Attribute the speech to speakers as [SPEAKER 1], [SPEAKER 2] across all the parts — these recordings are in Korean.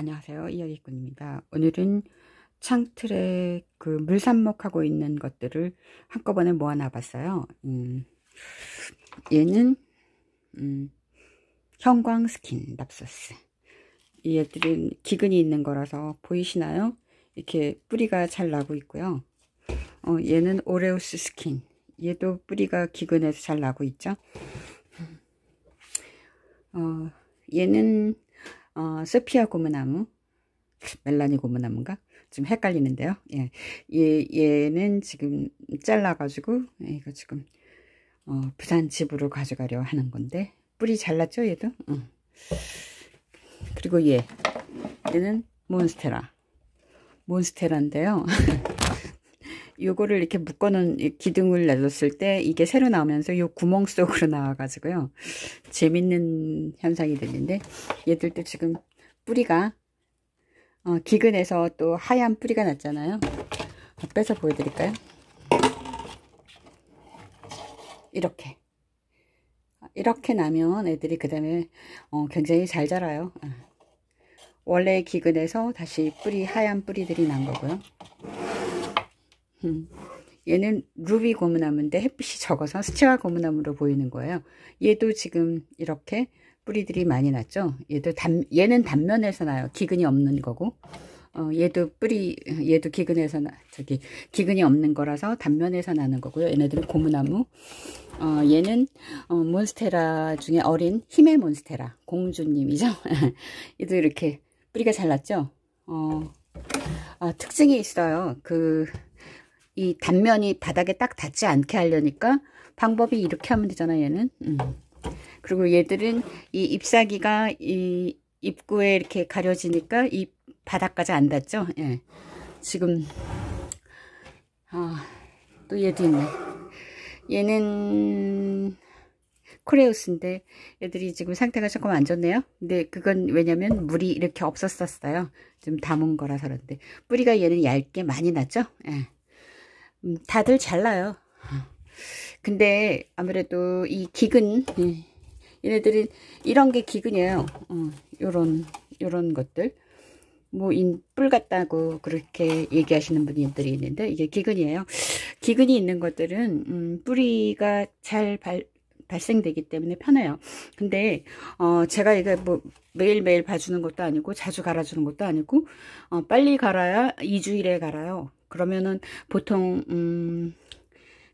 [SPEAKER 1] 안녕하세요. 이야기꾼입니다. 오늘은 창틀에 그 물삽목하고 있는 것들을 한꺼번에 모아놔 봤어요. 음, 얘는 음, 형광 스킨 납소스 얘들은 기근이 있는 거라서 보이시나요? 이렇게 뿌리가 잘 나고 있고요. 어, 얘는 오레우스 스킨 얘도 뿌리가 기근에서 잘 나고 있죠. 어, 얘는 어, 세피아 고무나무, 멜라니 고무나무인가? 좀 헷갈리는데요. 예, 얘, 예, 얘는 지금 잘라가지고 예, 이거 지금 어, 부산 집으로 가져가려 하는 건데 뿌리 잘랐죠 얘도? 응. 그리고 얘, 얘는 몬스테라. 몬스테라인데요. 요거를 이렇게 묶어놓은 기둥을 내렸을때 이게 새로 나오면서 요 구멍 속으로 나와가지고요. 재밌는 현상이 됐는데 얘들도 지금 뿌리가 어, 기근에서 또 하얀 뿌리가 났잖아요. 빼서 보여드릴까요? 이렇게 이렇게 나면 애들이 그 다음에 어, 굉장히 잘 자라요. 원래 기근에서 다시 뿌리 하얀 뿌리들이 난 거고요. 음. 얘는 루비 고무나무인데 햇빛이 적어서 스치와 고무나무로 보이는 거예요. 얘도 지금 이렇게 뿌리들이 많이 났죠. 얘도 단, 얘는 단면에서 나요. 기근이 없는 거고. 어, 얘도 뿌리, 얘도 기근에서 나, 저기, 기근이 없는 거라서 단면에서 나는 거고요. 얘네들은 고무나무. 어, 얘는, 어, 몬스테라 중에 어린 힘의 몬스테라. 공주님이죠. 얘도 이렇게 뿌리가 잘났죠. 어, 아, 특징이 있어요. 그, 이 단면이 바닥에 딱 닿지 않게 하려니까 방법이 이렇게 하면 되잖아 얘는 음. 그리고 얘들은 이 잎사귀가 이 입구에 이렇게 가려지니까 이 바닥까지 안 닿죠 예. 지금 아, 또 얘도 있네 얘는 코레우스인데 얘들이 지금 상태가 조금 안 좋네요 근데 그건 왜냐면 물이 이렇게 없었었어요 좀 담은 거라서 그런데 뿌리가 얘는 얇게 많이 났죠 예. 음, 다들 잘나요. 근데 아무래도 이 기근 예, 얘네들이 이런 게 기근이에요. 어, 요런 요런 것들 뭐 인뿔 같다고 그렇게 얘기하시는 분들이 있는데 이게 기근이에요. 기근이 있는 것들은 음, 뿌리가 잘 발, 발생되기 때문에 편해요. 근데 어 제가 이게 뭐 매일매일 봐주는 것도 아니고 자주 갈아주는 것도 아니고 어 빨리 갈아야 2주일에 갈아요. 그러면은 보통 음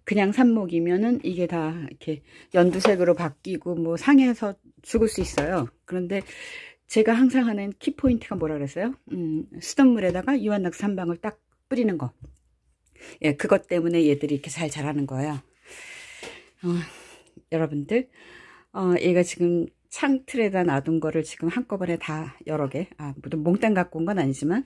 [SPEAKER 1] 그냥 삽목이면은 이게 다 이렇게 연두색으로 바뀌고 뭐 상해서 죽을 수 있어요. 그런데 제가 항상 하는 키포인트가 뭐라 그랬어요? 음, 수돗물에다가 유한낙스 한 방울 딱 뿌리는 거. 예, 그것 때문에 얘들이 이렇게 잘 자라는 거예요. 어, 여러분들, 어, 얘가 지금 창틀에다 놔둔 거를 지금 한꺼번에 다 여러 개, 아, 물론 몽땅 갖고 온 건 아니지만,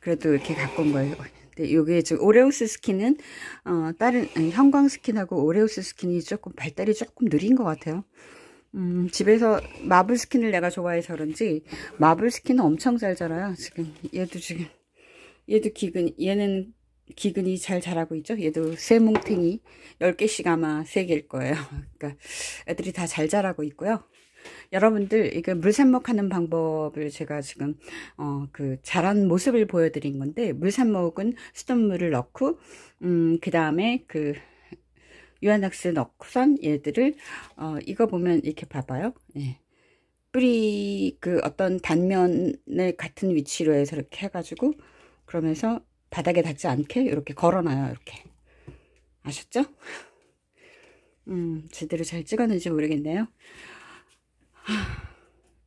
[SPEAKER 1] 그래도 이렇게 갖고 온 거예요. 근데 네, 요게 지금 오레우스 스킨은 어, 다른 형광 스킨하고 오레우스 스킨이 조금 발달이 조금 느린 것 같아요. 음, 집에서 마블 스킨을 내가 좋아해서 그런지 마블 스킨은 엄청 잘 자라요. 지금 얘도 지금 얘도 기근 얘는 기근이 잘 자라고 있죠. 얘도 새 뭉탱이 10개씩 아마 3개일 거예요. 그러니까 애들이 다 잘 자라고 있고요. 여러분들 이거 물삽목하는 방법을 제가 지금 어그 자란 모습을 보여드린 건데 물삽목은 수돗물을 넣고 음그 다음에 그 유한낙스 넣고선 얘들을 어 이거 보면 이렇게 봐봐요. 예. 뿌리 그 어떤 단면을 같은 위치로 해서 이렇게 해가지고 그러면서 바닥에 닿지 않게 이렇게 걸어놔요. 이렇게 아셨죠? 음 제대로 잘 찍었는지 모르겠네요.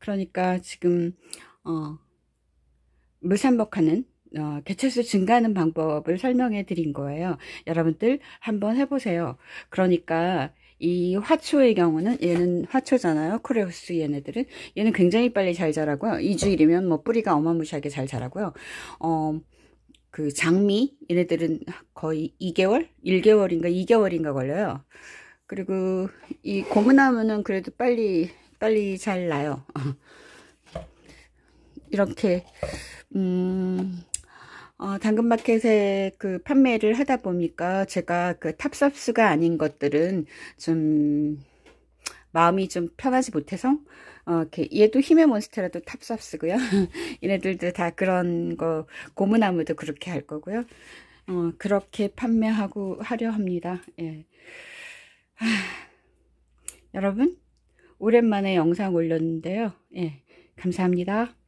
[SPEAKER 1] 그러니까 지금 어, 물산복하는 어, 개체수 증가하는 방법을 설명해 드린 거예요. 여러분들 한번 해보세요. 그러니까 이 화초의 경우는 얘는 화초잖아요. 쿠레우스 얘네들은 얘는 굉장히 빨리 잘 자라고요. 2주일이면 뭐 뿌리가 어마무시하게 잘 자라고요. 어, 그 장미 얘네들은 거의 2개월? 1개월인가 2개월인가 걸려요. 그리고 이 고무나무는 그래도 빨리 빨리 잘 나요. 이렇게 음, 어, 당근마켓에 그 판매를 하다 보니까 제가 그 탑서스가 아닌 것들은 좀 마음이 좀 편하지 못해서 어, 이렇게 얘도 힘의 몬스테라도 탑서스고요. 얘네들도 다 그런 거 고무나무도 그렇게 할 거고요. 어, 그렇게 판매하고 하려 합니다. 예. 하, 여러분 오랜만에 영상 올렸는데요. 예, 감사합니다.